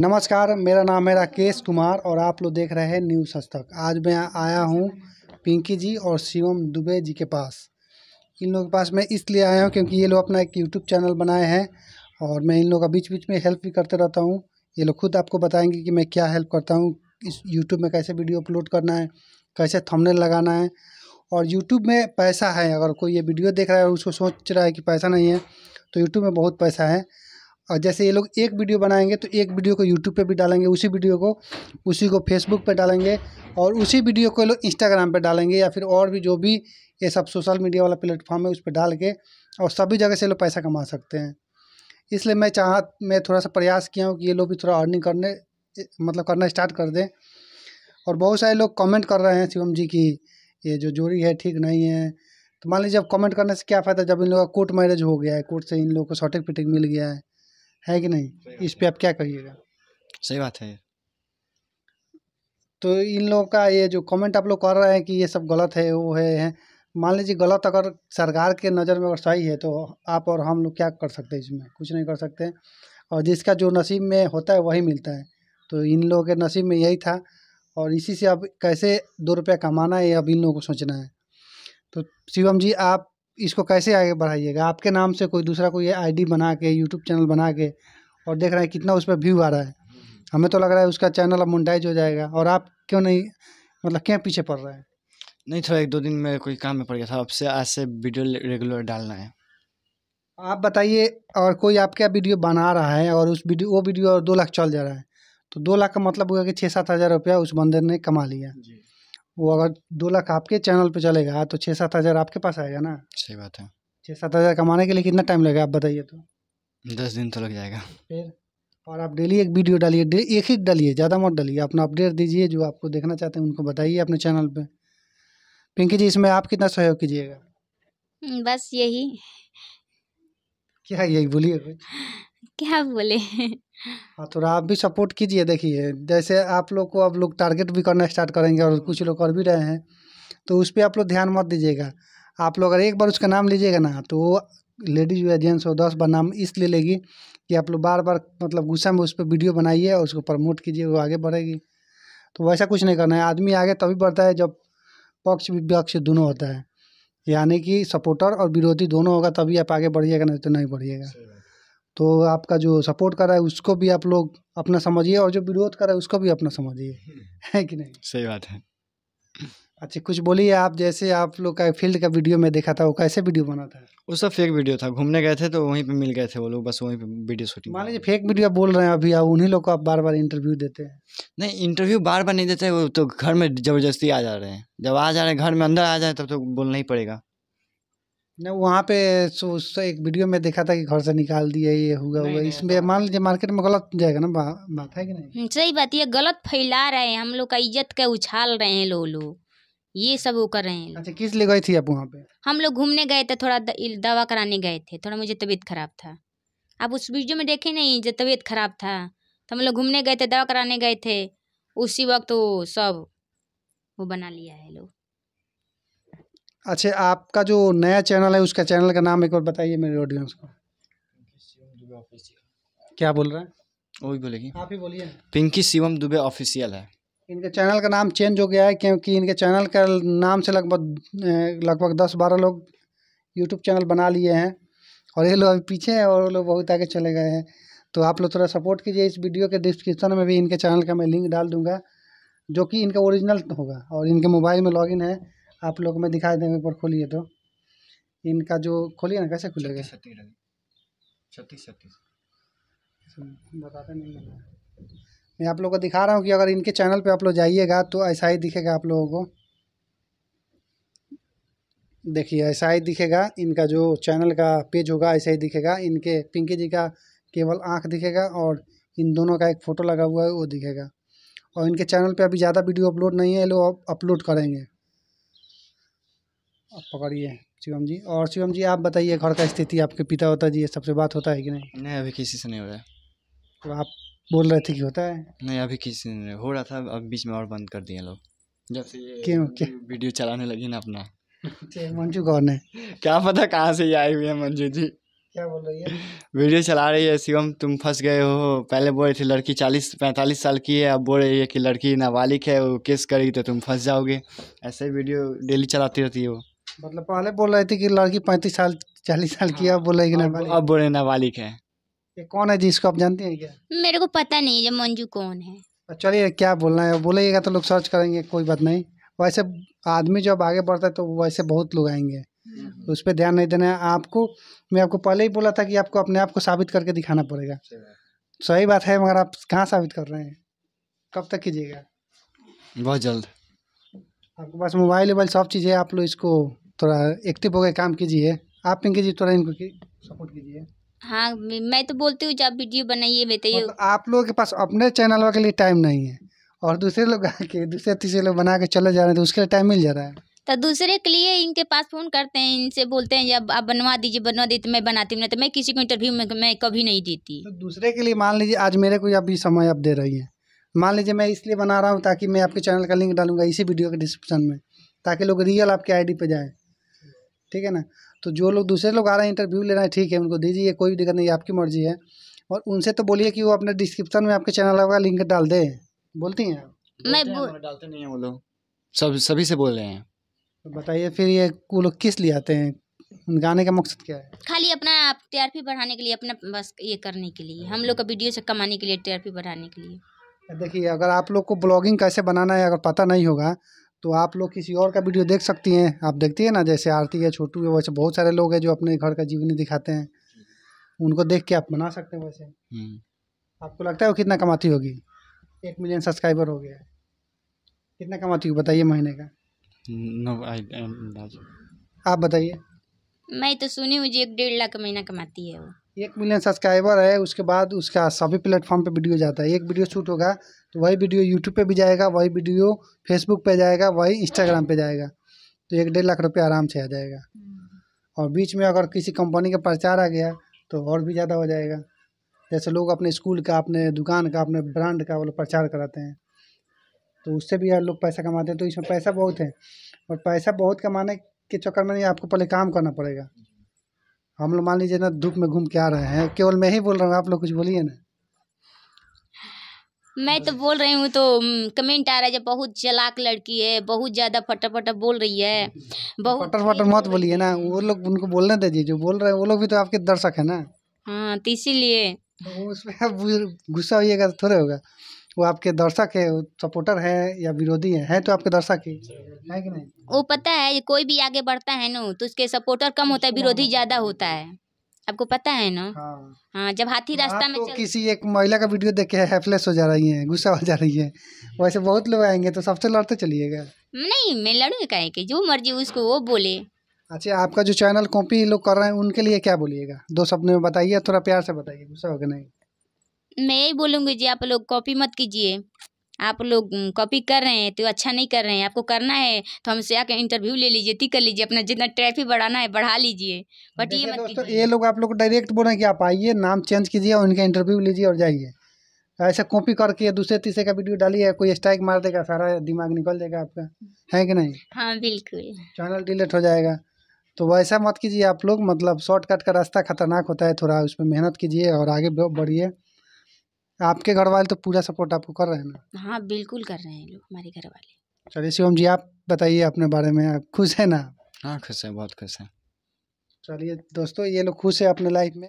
नमस्कार मेरा नाम है राकेश कुमार और आप लोग देख रहे हैं न्यूज हस्तक आज मैं आया हूँ पिंकी जी और शिवम दुबे जी के पास इन लोगों के पास मैं इसलिए आया हूँ क्योंकि ये लोग अपना एक यूट्यूब चैनल बनाए हैं और मैं इन लोगों का बीच बीच में हेल्प भी करते रहता हूँ ये लोग खुद आपको बताएंगे कि मैं क्या हेल्प करता हूँ इस यूट्यूब में कैसे वीडियो अपलोड करना है कैसे थमने लगाना है और यूट्यूब में पैसा है अगर कोई ये वीडियो देख रहा है और उसको सोच रहा है कि पैसा नहीं है तो यूट्यूब में बहुत पैसा है और जैसे ये लोग एक वीडियो बनाएंगे तो एक वीडियो को यूट्यूब पे भी डालेंगे उसी वीडियो को उसी को फेसबुक पे डालेंगे और उसी वीडियो को लोग इंस्टाग्राम पे डालेंगे या फिर और भी जो भी ये सब सोशल मीडिया वाला प्लेटफॉर्म है उस पर डाल के और सभी जगह से लोग पैसा कमा सकते हैं इसलिए मैं चाह मैं थोड़ा सा प्रयास किया हूँ कि ये लोग भी थोड़ा अर्निंग करने मतलब करना स्टार्ट कर दें और बहुत सारे लोग कमेंट कर रहे हैं शिवम जी की ये जो जोड़ी है ठीक नहीं है तो मान लीजिए अब कमेंट करने से क्या फ़ायदा जब इन लोगों का कोर्ट मैरिज हो गया है कोर्ट से इन लोगों को सर्टिफिकेट मिल गया है है कि नहीं इस पर आप क्या कहिएगा सही बात है तो इन लोगों का ये जो कमेंट आप लोग कर रहे हैं कि ये सब गलत है वो है, है। मान लीजिए गलत अगर सरकार के नज़र में अगर सही है तो आप और हम लोग क्या कर सकते हैं इसमें कुछ नहीं कर सकते और जिसका जो नसीब में होता है वही मिलता है तो इन लोगों के नसीब में यही था और इसी से अब कैसे दो रुपया कमाना है अब इन लोगों को सोचना है तो शिवम जी आप इसको कैसे आगे बढ़ाइएगा आपके नाम से कोई दूसरा कोई आईडी बना के यूट्यूब चैनल बना के और देख रहे हैं कितना उस पर व्यू आ रहा है हमें तो लग रहा है उसका चैनल अब मोनिटाइज हो जाएगा और आप क्यों नहीं मतलब क्या पीछे पड़ रहे हैं नहीं थोड़ा एक दो दिन में कोई काम में पड़ गया था अब से आज से वीडियो रेगुलर डालना है आप बताइए और कोई आपका वीडियो बना रहा है और उस वीडियो वो वीडियो और दो लाख चल जा रहा है तो दो लाख का मतलब हुआ कि छः सात हज़ार रुपया उस बंदर ने कमा लिया वो अगर दो लाख आपके चैनल पे चलेगा तो छः सात हज़ार आपके पास आएगा ना सही बात है छः सात हज़ार कमाने के लिए कितना टाइम लगेगा आप बताइए तो दस दिन तो लग जाएगा फिर और आप डेली एक वीडियो डालिए एक ही डालिए ज़्यादा मत डालिए अपना अपडेट दीजिए जो आपको देखना चाहते हैं उनको बताइए अपने चैनल पर पिंकी जी इसमें आप कितना सहयोग कीजिएगा बस यही क्या यही बोलिए कुछ क्या बोले हाँ थोड़ा आप भी सपोर्ट कीजिए देखिए जैसे आप लोग को अब लोग टारगेट भी करना स्टार्ट करेंगे और कुछ लोग कर भी रहे हैं तो उस पर आप लोग ध्यान मत दीजिएगा आप लोग अगर एक बार उसका नाम लीजिएगा ना तो लेडीज या जेंट्स हो दस बार नाम इसलिए लेगी कि आप लोग बार बार मतलब गुस्सा में उस पर वीडियो बनाइए और उसको प्रमोट कीजिए वो आगे बढ़ेगी तो वैसा कुछ नहीं करना है आदमी आगे तभी बढ़ता है जब पक्ष विपक्ष दोनों होता है यानी कि सपोर्टर और विरोधी दोनों होगा तभी आप आगे बढ़िएगा नहीं तो नहीं बढ़िएगा तो आपका जो सपोर्ट कर रहा है उसको भी आप लोग अपना समझिए और जो विरोध कर रहा है उसको भी अपना समझिए हम्म। है कि नहीं सही बात है अच्छा कुछ बोलिए आप जैसे आप लोग का फील्ड का वीडियो में देखा था वो कैसे वीडियो बना था वो सब फेक वीडियो था घूमने गए थे तो वहीं पे मिल गए थे वो लोग बस वहीं पे वीडियो शूटिंग मान लीजिए फेक वीडियो बोल रहे हैं अभी आप उन्हीं लोग को आप बार बार इंटरव्यू देते हैं नहीं इंटरव्यू बार बार नहीं देते वो तो घर में ज़बरदस्ती आ जा रहे हैं जब आ जा रहे हैं घर में अंदर आ जाए तब तो बोलना ही पड़ेगा ना वहाँ पे सो, सो एक वीडियो में देखा था कि घर से निकाल दिया ये हुआ हुआ इसमें मान लीजिए मार्केट में गलत जाएगा ना बा, बात है कि नहीं हम्म, सही बात ये गलत फैला रहे हैं हम लोग का इज्जत का उछाल रहे हैं लोग लो। ये सब वो कर रहे हैं अच्छा किस लिए गए थे आप वहाँ पे हम लोग घूमने गए थे थोड़ा दवा कराने गए थे थोड़ा मुझे तबीयत खराब था आप उस वीडियो में देखे नहीं जब तबीयत खराब था तो हम लोग घूमने गए थे दवा कराने गए थे उसी वक्त वो सब वो बना लिया है लोग अच्छा आपका जो नया चैनल है उसका चैनल का नाम एक बार बताइए मेरे ऑडियंस को क्या बोल रहे हैं वही बोलेगी आप ही बोलिए पिंकी शिवम दुबे ऑफिशियल है इनके चैनल का नाम चेंज हो गया है क्योंकि इनके चैनल का नाम से लगभग लगभग दस बारह लोग यूट्यूब चैनल बना लिए हैं और ये लोग अभी पीछे हैं और वो लोग बहुत आगे चले गए हैं तो आप लोग थोड़ा सपोर्ट कीजिए इस वीडियो के डिस्क्रिप्शन में भी इनके चैनल का मैं लिंक डाल दूंगा जो कि इनका ओरिजिनल होगा और इनके मोबाइल में लॉगिन है आप लोग में दिखाई देंगे एक बार खोलिए तो इनका जो खोलिए ना कैसे खुलेगा छत्तीस छत्तीस बताते नहीं मैं आप लोग को दिखा रहा हूँ कि अगर इनके चैनल पे आप लोग जाइएगा तो ऐसा ही दिखेगा आप लोगों को देखिए ऐसा ही दिखेगा इनका जो चैनल का पेज होगा ऐसा ही दिखेगा इनके पिंकी जी का केवल आँख दिखेगा और इन दोनों का एक फ़ोटो लगा हुआ है वो दिखेगा और इनके चैनल पे अभी ज़्यादा वीडियो अपलोड नहीं है लोग अपलोड करेंगे पकड़िए शिवम जी और शिवम जी आप बताइए घर का स्थिति आपके पिता होता जी ये सबसे बात होता है कि नहीं नहीं अभी किसी से नहीं हो रहा है तो आप बोल रहे थे कि होता है नहीं अभी किसी से नहीं हो रहा था अब बीच में और बंद कर दिए लोग जब से ये क्यों क्या वीडियो चलाने लगी ना अपना अच्छा, मंजू कौन है क्या पता कहाँ से ये आई हुई है मंजू जी क्या बोल रही है वीडियो चला रही है शिवम तुम फंस गए हो पहले बोल रही थी लड़की चालीस पैंतालीस साल की है अब बोल रही है कि लड़की नाबालिग है वो केस करेगी तो तुम फंस जाओगे ऐसे वीडियो डेली चलाती रहती है वो मतलब पहले बोल रहे थे कि लड़की पैंतीस साल चालीस साल की अब बोल रही अब बोले नाबालिग है कौन है जिसको आप जानते हैं क्या मेरे को पता नहीं है मंजू कौन है तो चलिए क्या बोलना है बोलेगा तो लोग सर्च करेंगे कोई बात नहीं वैसे आदमी जब आगे बढ़ता है तो वैसे बहुत लोग आएंगे हम्म। उस पर ध्यान नहीं देना है आपको मैं आपको पहले ही बोला था कि आपको अपने आप को साबित करके दिखाना पड़ेगा सही बात है मगर आप कहाँ साबित कर रहे हैं कब तक कीजिएगा बहुत जल्द आपके पास मोबाइल वोबाइल सब चीजें आप लोग इसको थोड़ा एक्टिव हो गए काम कीजिए आप नहीं कीजिए थोड़ा इनको की, सपोर्ट कीजिए हाँ मैं तो बोलती हूँ जब वीडियो बनाइए बताइए तो मतलब आप लोगों के पास अपने चैनल के लिए टाइम नहीं है और दूसरे लोग आके दूसरे तीसरे लोग बना के चले जा रहे हैं तो उसके लिए टाइम मिल जा रहा है तो दूसरे के लिए इनके पास फ़ोन करते हैं इनसे बोलते हैं जब आप बनवा दीजिए बनवा दीजिए तो मैं बनाती हूँ तो मैं किसी को इंटरव्यू में मैं कभी नहीं देती तो दूसरे के लिए मान लीजिए आज मेरे को अभी समय आप दे रही है मान लीजिए मैं इसलिए बना रहा हूँ ताकि मैं आपके चैनल का लिंक डालूंगा इसी वीडियो के डिस्क्रिप्शन में ताकि लोग रियल आपके डी पे जाएं ठीक है ना तो जो लोग दूसरे लोग आ रहे हैं इंटरव्यू लेना है ठीक है उनको दीजिए कोई दिक्कत नहीं आपकी मर्जी है और उनसे तो बोलिए कि वो अपने डिस्क्रिप्शन में आपके चैनल का लिंक डाल दे बोलती हैं नहीं बोल... डालते नहीं है वो लोग सब सभी से बोल रहे हैं तो बताइए फिर ये वो लोग किस लिए आते हैं गाने का मकसद क्या है खाली अपना टीआरपी बढ़ाने के लिए अपना बस ये करने के लिए हम लोग का वीडियो से कमाने के लिए टीआरपी बढ़ाने के लिए देखिए अगर आप लोग को ब्लॉगिंग कैसे बनाना है अगर पता नहीं होगा तो आप लोग किसी और का वीडियो देख सकती हैं आप देखती हैं ना जैसे आरती है छोटू है वैसे बहुत सारे लोग हैं जो अपने घर का जीवनी दिखाते हैं उनको देख के आप बना सकते हैं वैसे हम्म। आपको लगता है वो कितना कमाती होगी एक मिलियन सब्सक्राइबर हो गया है कितना कमाती होगी बताइए महीने का नो आप बताइए मैं तो सुनी मुझे एक डेढ़ लाख महीना कमाती है वो एक मिलियन सब्सक्राइबर है उसके बाद उसका सभी प्लेटफॉर्म पे वीडियो जाता है एक वीडियो शूट होगा तो वही वीडियो यूट्यूब पे भी जाएगा वही वीडियो फेसबुक पे जाएगा वही इंस्टाग्राम पे जाएगा तो एक डेढ़ लाख रुपये आराम से आ जाएगा हम्म। और बीच में अगर किसी कंपनी का प्रचार आ गया तो और भी ज़्यादा हो जाएगा जैसे लोग अपने स्कूल का अपने दुकान का अपने ब्रांड का वो प्रचार कराते हैं तो उससे भी लोग पैसा कमाते हैं तो इसमें पैसा बहुत है और पैसा बहुत कमाने के चक्कर में नहीं आपको पहले काम करना पड़ेगा हम लोग मान लीजिए ना धूप में घूम के आ रहे हैं केवल मैं ही बोल रहा हूँ आप लोग कुछ बोलिए ना मैं तो बोल रही हूँ तो कमेंट आ रहा है जब बहुत चलाक लड़की है बहुत ज़्यादा फटा फटा बोल रही है बहुत फटर फटर मत बोलिए ना वो लोग उनको बोलने दीजिए जो बोल रहे हैं वो लोग भी तो आपके दर्शक है ना हाँ तो इसीलिए तो गुस्सा होगा तो थोड़े होगा वो आपके दर्शक है सपोर्टर है या विरोधी है है तो आपके दर्शक ही है कि नहीं वो पता है कोई भी आगे बढ़ता है ना तो उसके सपोर्टर कम होता है विरोधी ज्यादा होता है आपको पता है ना हाँ, हाँ जब हाथी हाँ, रास्ता में तो चल... किसी एक महिला का वीडियो देख के हेल्पलेस हो जा रही है गुस्सा हो जा रही है वैसे बहुत लोग आएंगे तो सबसे लड़ते चलिएगा नहीं मैं लड़ू कहे कि जो मर्जी उसको वो बोले अच्छा आपका जो चैनल कॉपी लोग कर रहे हैं उनके लिए क्या बोलिएगा दो सपने में बताइए थोड़ा प्यार से बताइए गुस्सा होगा नहीं मैं यही बोलूँगी जी आप लोग कॉपी मत कीजिए आप लोग कॉपी कर रहे हैं तो अच्छा नहीं कर रहे हैं आपको करना है तो हमसे आके इंटरव्यू ले लीजिए ती कर लीजिए अपना जितना ट्रैफिक बढ़ाना है बढ़ा लीजिए बट ये मत दोस्तों ये लोग आप लोग डायरेक्ट बोल रहे हैं कि आप आइए नाम चेंज कीजिए और उनका इंटरव्यू लीजिए और जाइए ऐसा कॉपी करके दूसरे तीसरे का वीडियो डालिए कोई स्ट्राइक मार देगा सारा दिमाग निकल जाएगा आपका है कि नहीं हाँ बिल्कुल चैनल डिलीट हो जाएगा तो वैसा मत कीजिए आप लोग मतलब शॉर्टकट का रास्ता खतरनाक होता है थोड़ा उसमें मेहनत कीजिए और आगे बढ़िए आपके घर वाले तो पूरा सपोर्ट आपको कर रहे हैं ना हाँ बिल्कुल कर रहे हैं लोग हमारे घर वाले चलिए शिवम जी आप बताइए अपने बारे में आप खुश हैं ना हाँ खुश है बहुत खुश है चलिए दोस्तों ये लोग खुश है अपने लाइफ में